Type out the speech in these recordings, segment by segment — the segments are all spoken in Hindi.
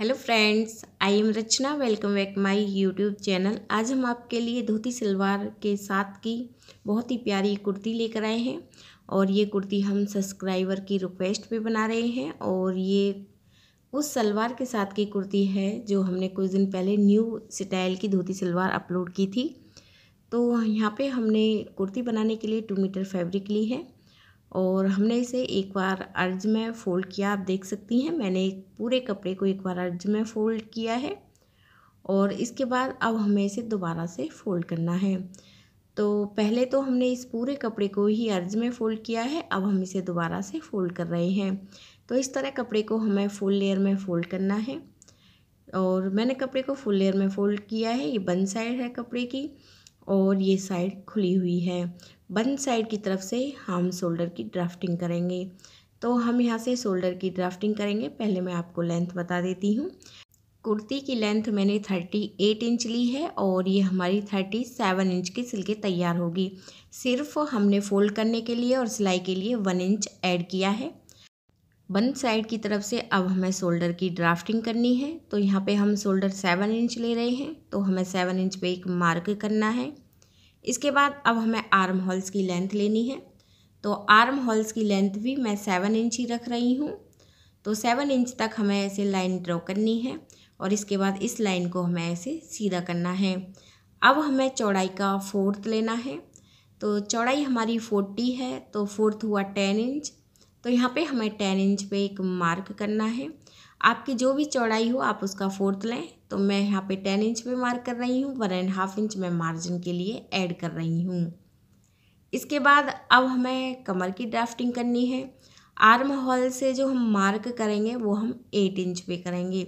hello friends I am Rachna welcome back my YouTube channel आज हम आपके लिए धोती सलवार के साथ की बहुत ही प्यारी कुर्ती लेकर आए हैं और ये कुर्ती हम सब्सक्राइबर की रिक्वेस्ट पे बना रहे हैं और ये उस सलवार के साथ की कुर्ती है जो हमने कुछ दिन पहले न्यू स्टाइल की धोती सलवार अपलोड की थी तो यहाँ पर हमने कुर्ती बनाने के लिए टू मीटर फैब्रिक ली है और हमने इसे एक बार अर्ज में फ़ोल्ड किया आप देख सकती हैं मैंने पूरे कपड़े को एक बार अर्ज में फ़ोल्ड किया है और इसके बाद अब हमें इसे दोबारा से फ़ोल्ड करना है तो पहले तो हमने इस पूरे कपड़े को ही अर्ज में फ़ोल्ड किया है अब हम इसे दोबारा से फ़ोल्ड कर रहे हैं तो इस तरह कपड़े को हमें फुल लेयर में फ़ोल्ड करना है और मैंने कपड़े को फुल लेयर में फ़ोल्ड किया है ये बन साइड है कपड़े की और ये साइड खुली हुई है बंद साइड की तरफ से हम शोल्डर की ड्राफ्टिंग करेंगे तो हम यहाँ से शोल्डर की ड्राफ्टिंग करेंगे पहले मैं आपको लेंथ बता देती हूँ कुर्ती की लेंथ मैंने थर्टी एट इंच ली है और ये हमारी थर्टी सेवन इंच की सिल के तैयार होगी सिर्फ हमने फोल्ड करने के लिए और सिलाई के लिए वन इंच ऐड किया है वन साइड की तरफ से अब हमें शोल्डर की ड्राफ्टिंग करनी है तो यहाँ पे हम शोल्डर सेवन इंच ले रहे हैं तो हमें सेवन इंच पे एक मार्क करना है इसके बाद अब हमें आर्म हॉल्स की लेंथ लेनी है तो आर्म हॉल्स की लेंथ भी मैं सेवन इंच ही रख रही हूँ तो सेवन इंच तक हमें ऐसे लाइन ड्रॉ करनी है और इसके बाद इस लाइन को हमें ऐसे सीधा करना है अब हमें चौड़ाई का फोर्थ लेना है तो चौड़ाई हमारी फोर्टी है तो फोर्थ हुआ टेन इंच तो यहाँ पे हमें टेन इंच पे एक मार्क करना है आपकी जो भी चौड़ाई हो आप उसका फोर्थ लें तो मैं यहाँ पे टेन इंच पे मार्क कर रही हूँ वन एंड हाफ इंच मैं मार्जिन के लिए ऐड कर रही हूँ इसके बाद अब हमें कमर की ड्राफ्टिंग करनी है आर्म हॉल से जो हम मार्क करेंगे वो हम एट इंच पे करेंगे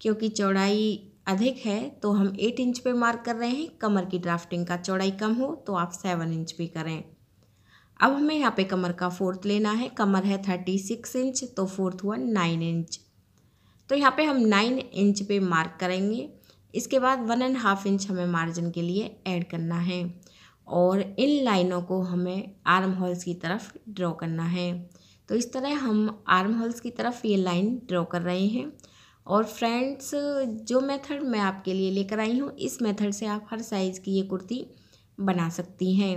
क्योंकि चौड़ाई अधिक है तो हम एट इंच पे मार्क कर रहे हैं कमर की ड्राफ्टिंग का चौड़ाई कम हो तो आप सेवन इंच भी करें अब हमें यहाँ पे कमर का फोर्थ लेना है कमर है थर्टी सिक्स इंच तो फोर्थ हुआ नाइन इंच तो यहाँ पे हम नाइन इंच पे मार्क करेंगे इसके बाद वन एंड हाफ इंच हमें मार्जिन के लिए ऐड करना है और इन लाइनों को हमें आर्म होल्स की तरफ ड्रॉ करना है तो इस तरह हम आर्म होल्स की तरफ ये लाइन ड्रॉ कर रहे हैं और फ्रेंड्स जो मेथड मैं आपके लिए लेकर आई हूँ इस मेथड से आप हर साइज़ की ये कुर्ती बना सकती हैं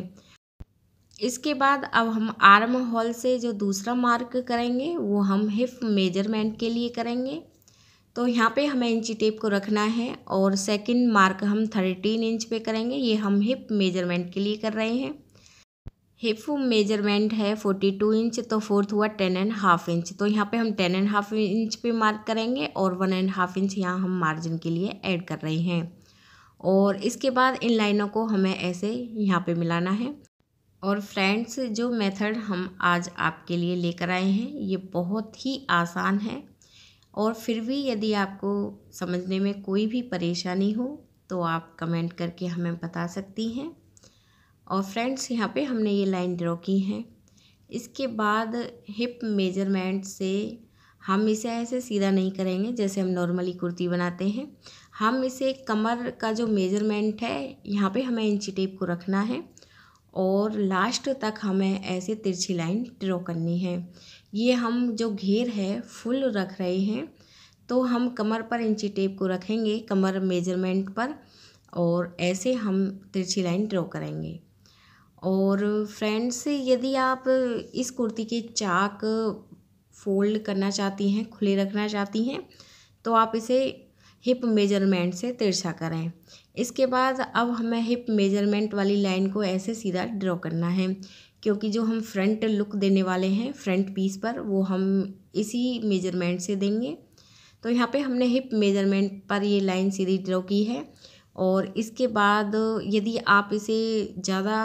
इसके बाद अब हम आर्म होल से जो दूसरा मार्क करेंगे वो हम हिप मेजरमेंट के लिए करेंगे तो यहाँ पे हमें इंची टेप को रखना है और सेकंड मार्क हम थर्टीन इंच पे करेंगे ये हम हिप मेजरमेंट के लिए कर रहे हैं हिप मेजरमेंट है फोर्टी टू इंच तो फोर्थ हुआ टेन एंड हाफ इंच तो यहाँ पे हम टेन एंड हाफ इंच पे मार्क करेंगे और वन एंड हाफ इंच यहाँ हम मार्जिन के लिए ऐड कर रहे हैं और इसके बाद इन लाइनों को हमें ऐसे यहाँ पर मिलाना है और फ्रेंड्स जो मेथड हम आज आपके लिए लेकर आए हैं ये बहुत ही आसान है और फिर भी यदि आपको समझने में कोई भी परेशानी हो तो आप कमेंट करके हमें बता सकती हैं और फ्रेंड्स यहाँ पे हमने ये लाइन ड्रॉ की है इसके बाद हिप मेजरमेंट से हम इसे ऐसे सीधा नहीं करेंगे जैसे हम नॉर्मली कुर्ती बनाते हैं हम इसे कमर का जो मेजरमेंट है यहाँ पे हमें इंची टेप को रखना है और लास्ट तक हमें ऐसे तिरछी लाइन ड्रॉ करनी है ये हम जो घेर है फुल रख रहे हैं तो हम कमर पर इंची टेप को रखेंगे कमर मेजरमेंट पर और ऐसे हम तिरछी लाइन ड्रॉ करेंगे और फ्रेंड्स यदि आप इस कुर्ती के चाक फोल्ड करना चाहती हैं खुले रखना चाहती हैं तो आप इसे हिप मेजरमेंट से तिरछा करें इसके बाद अब हमें हिप मेजरमेंट वाली लाइन को ऐसे सीधा ड्रॉ करना है क्योंकि जो हम फ्रंट लुक देने वाले हैं फ्रंट पीस पर वो हम इसी मेजरमेंट से देंगे तो यहाँ पे हमने हिप मेजरमेंट पर ये लाइन सीधी ड्रॉ की है और इसके बाद यदि आप इसे ज़्यादा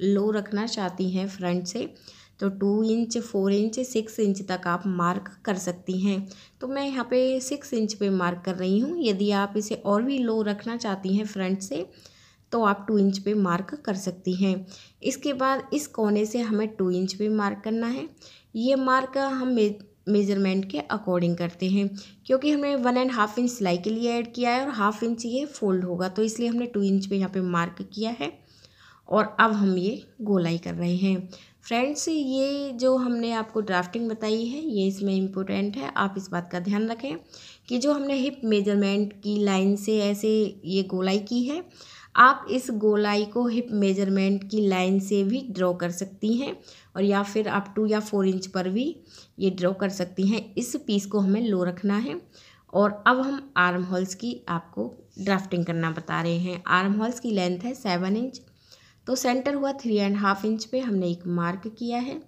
लो रखना चाहती हैं फ्रंट से तो two inch four inch six inch तक आप मार्क कर सकती हैं तो मैं यहाँ पे सिक्स इंच पे मार्क कर रही हूँ यदि आप इसे और भी लो रखना चाहती हैं फ्रंट से तो आप टू इंच पे मार्क कर सकती हैं इसके बाद इस कोने से हमें टू इंच पे मार्क करना है ये मार्क हम मेजरमेंट के अकॉर्डिंग करते हैं क्योंकि हमने वन एंड हाफ इंच सिलाई के लिए ऐड किया है और हाफ इंच ये फोल्ड होगा तो इसलिए हमने टू इंच पे यहाँ पे मार्क किया है और अब हम ये गोलाई कर रहे हैं फ्रेंड्स ये जो हमने आपको ड्राफ्टिंग बताई है ये इसमें इम्पोर्टेंट है आप इस बात का ध्यान रखें कि जो हमने हिप मेजरमेंट की लाइन से ऐसे ये गोलाई की है आप इस गोलाई को हिप मेजरमेंट की लाइन से भी ड्रॉ कर सकती हैं और या फिर आप टू या फोर इंच पर भी ये ड्रॉ कर सकती हैं इस पीस को हमें लो रखना है और अब हम आर्म होल्स की आपको ड्राफ्टिंग करना बता रहे हैं आर्म होल्स की लेंथ है सेवन इंच तो सेंटर हुआ थ्री एंड हाफ इंच पे हमने एक मार्क किया है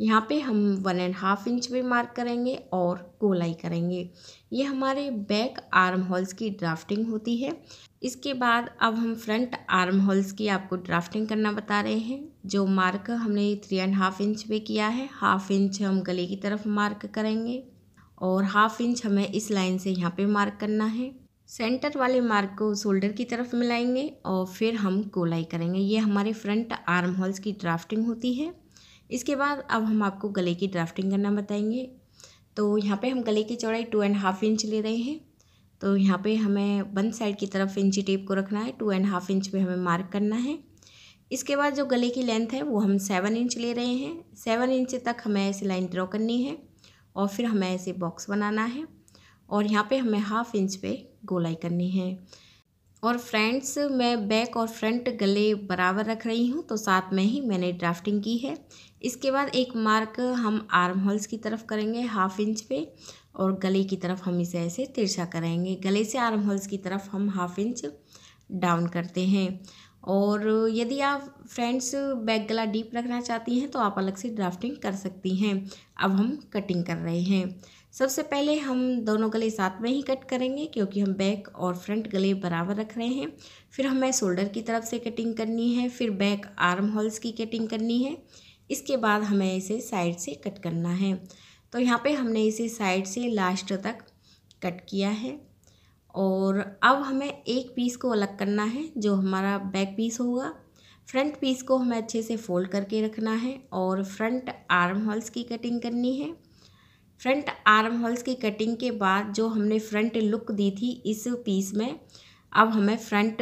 यहाँ पे हम वन एंड हाफ इंच पे मार्क करेंगे और गोलाई करेंगे ये हमारे बैक आर्म होल्स की ड्राफ्टिंग होती है इसके बाद अब हम फ्रंट आर्म होल्स की आपको ड्राफ्टिंग करना बता रहे हैं जो मार्क हमने थ्री एंड हाफ इंच पे किया है हाफ इंच हम गले की तरफ मार्क करेंगे और हाफ इंच हमें इस लाइन से यहाँ पे मार्क करना है सेंटर वाले मार्क को शोल्डर की तरफ मिलाएंगे और फिर हम गोलाई करेंगे ये हमारे फ्रंट आर्म होल्स की ड्राफ्टिंग होती है इसके बाद अब हम आपको गले की ड्राफ्टिंग करना बताएंगे तो यहाँ पे हम गले की चौड़ाई टू एंड हाफ इंच ले रहे हैं तो यहाँ पे हमें वन साइड की तरफ इंची टेप को रखना है टू एंड हाफ इंच पर हमें मार्क करना है इसके बाद जो गले की लेंथ है वो हम सेवन इंच ले रहे हैं सेवन इंच तक हमें ऐसे लाइन ड्रॉ करनी है और फिर हमें ऐसे बॉक्स बनाना है और यहाँ पे हमें हाफ इंच पे गोलाई करनी है और फ्रेंड्स मैं बैक और फ्रंट गले बराबर रख रही हूँ तो साथ में ही मैंने ड्राफ्टिंग की है इसके बाद एक मार्क हम आर्म होल्स की तरफ करेंगे हाफ इंच पे और गले की तरफ हम इसे ऐसे तिरछा करेंगे गले से आर्म होल्स की तरफ हम हाफ इंच डाउन करते हैं और यदि आप फ्रेंड्स बैक गला डीप रखना चाहती हैं तो आप अलग से ड्राफ्टिंग कर सकती हैं अब हम कटिंग कर रहे हैं सबसे पहले हम दोनों गले साथ में ही कट करेंगे क्योंकि हम बैक और फ्रंट गले बराबर रख रहे हैं फिर हमें शोल्डर की तरफ से कटिंग करनी है फिर बैक आर्म होल्स की कटिंग करनी है इसके बाद हमें इसे साइड से कट करना है तो यहाँ पे हमने इसे साइड से लास्ट तक कट किया है और अब हमें एक पीस को अलग करना है जो हमारा बैक पीस होगा फ्रंट पीस को हमें अच्छे से फोल्ड करके रखना है और फ्रंट आर्म होल्स की कटिंग करनी है फ्रंट आर्म होल्स की कटिंग के बाद जो हमने फ्रंट लुक दी थी इस पीस में अब हमें फ्रंट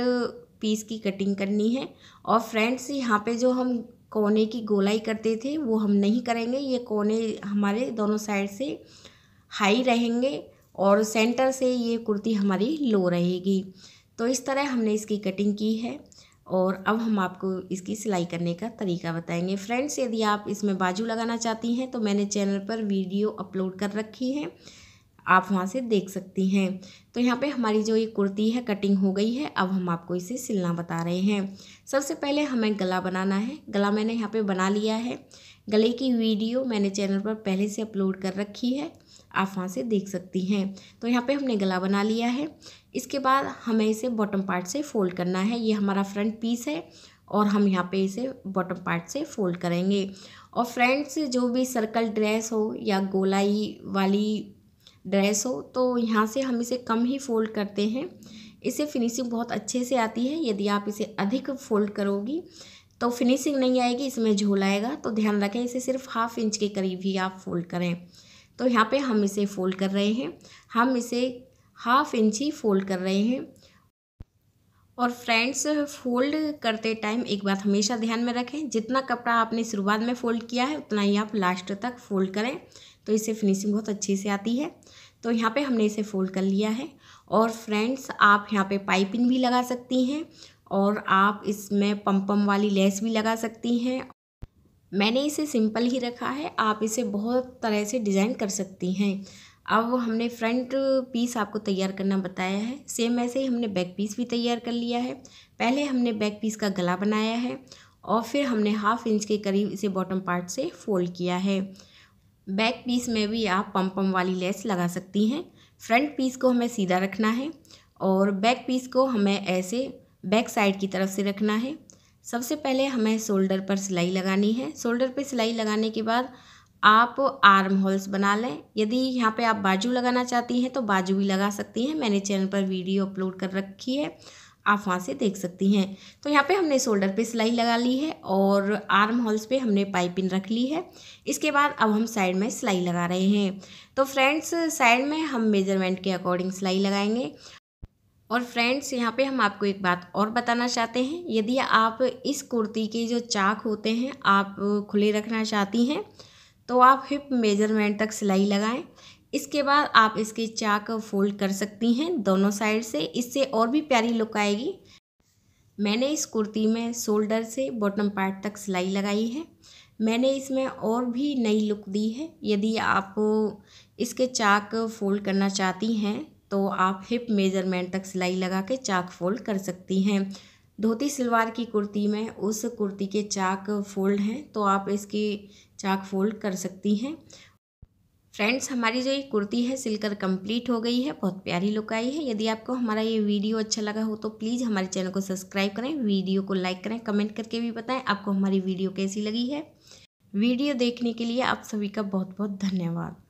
पीस की कटिंग करनी है और फ्रेंड्स यहाँ पे जो हम कोने की गोलाई करते थे वो हम नहीं करेंगे ये कोने हमारे दोनों साइड से हाई रहेंगे और सेंटर से ये कुर्ती हमारी लो रहेगी तो इस तरह हमने इसकी कटिंग की है और अब हम आपको इसकी सिलाई करने का तरीका बताएंगे फ्रेंड्स यदि आप इसमें बाजू लगाना चाहती हैं तो मैंने चैनल पर वीडियो अपलोड कर रखी है आप वहाँ से देख सकती हैं तो यहाँ पे हमारी जो ये कुर्ती है कटिंग हो गई है अब हम आपको इसे सिलना बता रहे हैं सबसे पहले हमें गला बनाना है गला मैंने यहाँ पे बना लिया है गले की वीडियो मैंने चैनल पर पहले से अपलोड कर रखी है आप वहाँ से देख सकती हैं तो यहाँ पे हमने गला बना लिया है इसके बाद हमें इसे बॉटम पार्ट से फोल्ड करना है ये हमारा फ्रंट पीस है और हम यहाँ पे इसे बॉटम पार्ट से फोल्ड करेंगे और फ्रेंड्स जो भी सर्कल ड्रेस हो या गोलाई वाली ड्रेस हो तो यहाँ से हम इसे कम ही फोल्ड करते हैं इसे फिनिशिंग बहुत अच्छे से आती है यदि आप इसे अधिक फोल्ड करोगी तो फिनिशिंग नहीं आएगी इसमें झोल आएगा तो ध्यान रखें इसे सिर्फ हाफ इंच के करीब ही आप फोल्ड करें तो यहाँ पे हम इसे फोल्ड कर रहे हैं हम इसे हाफ इंच ही फोल्ड कर रहे हैं और फ्रेंड्स फोल्ड करते टाइम एक बात हमेशा ध्यान में रखें जितना कपड़ा आपने शुरुआत में फ़ोल्ड किया है उतना ही आप लास्ट तक फोल्ड करें तो इससे फिनिशिंग बहुत अच्छे से आती है तो यहाँ पे हमने इसे फोल्ड कर लिया है और फ्रेंड्स आप यहाँ पे पाइपिंग भी लगा सकती हैं और आप इसमें पम्पम वाली लेस भी लगा सकती हैं मैंने इसे सिंपल ही रखा है आप इसे बहुत तरह से डिज़ाइन कर सकती हैं अब हमने फ्रंट पीस आपको तैयार करना बताया है सेम ऐसे ही हमने बैक पीस भी तैयार कर लिया है पहले हमने बैक पीस का गला बनाया है और फिर हमने हाफ इंच के करीब इसे बॉटम पार्ट से फोल्ड किया है बैक पीस में भी आप पम पम वाली लेस लगा सकती हैं फ्रंट पीस को हमें सीधा रखना है और बैक पीस को हमें ऐसे बैक साइड की तरफ से रखना है सबसे पहले हमें शोल्डर पर सिलाई लगानी है शोल्डर पर सिलाई लगाने के बाद आप आर्म होल्स बना लें यदि यहाँ पे आप बाजू लगाना चाहती हैं तो बाजू भी लगा सकती हैं मैंने चैनल पर वीडियो अपलोड कर रखी है आप वहाँ से देख सकती हैं तो यहाँ पे हमने शोल्डर पे सिलाई लगा ली है और आर्म होल्स पे हमने पाइपिंग रख ली है इसके बाद अब हम साइड में सिलाई लगा रहे हैं तो फ्रेंड्स साइड में हम मेजरमेंट के अकॉर्डिंग सिलाई लगाएंगे और फ्रेंड्स यहाँ पे हम आपको एक बात और बताना चाहते हैं यदि आप इस कुर्ती के जो चाक होते हैं आप खुले रखना चाहती हैं तो आप हिप मेजरमेंट तक सिलाई लगाएं इसके बाद आप इसके चाक फोल्ड कर सकती हैं दोनों साइड से इससे और भी प्यारी लुक आएगी मैंने इस कुर्ती में शोल्डर से बॉटम पार्ट तक सिलाई लगाई है मैंने इसमें और भी नई लुक दी है यदि आप इसके चाक फोल्ड करना चाहती हैं तो आप हिप मेज़रमेंट तक सिलाई लगा के चाक फोल्ड कर सकती हैं धोती सलवार की कुर्ती में उस कुर्ती के चाक फोल्ड हैं तो आप इसकी चाक फोल्ड कर सकती हैं फ्रेंड्स हमारी जो ये कुर्ती है सिलकर कंप्लीट हो गई है बहुत प्यारी लुक आई है यदि आपको हमारा ये वीडियो अच्छा लगा हो तो प्लीज़ हमारे चैनल को सब्सक्राइब करें वीडियो को लाइक करें कमेंट करके भी बताएं आपको हमारी वीडियो कैसी लगी है वीडियो देखने के लिए आप सभी का बहुत बहुत धन्यवाद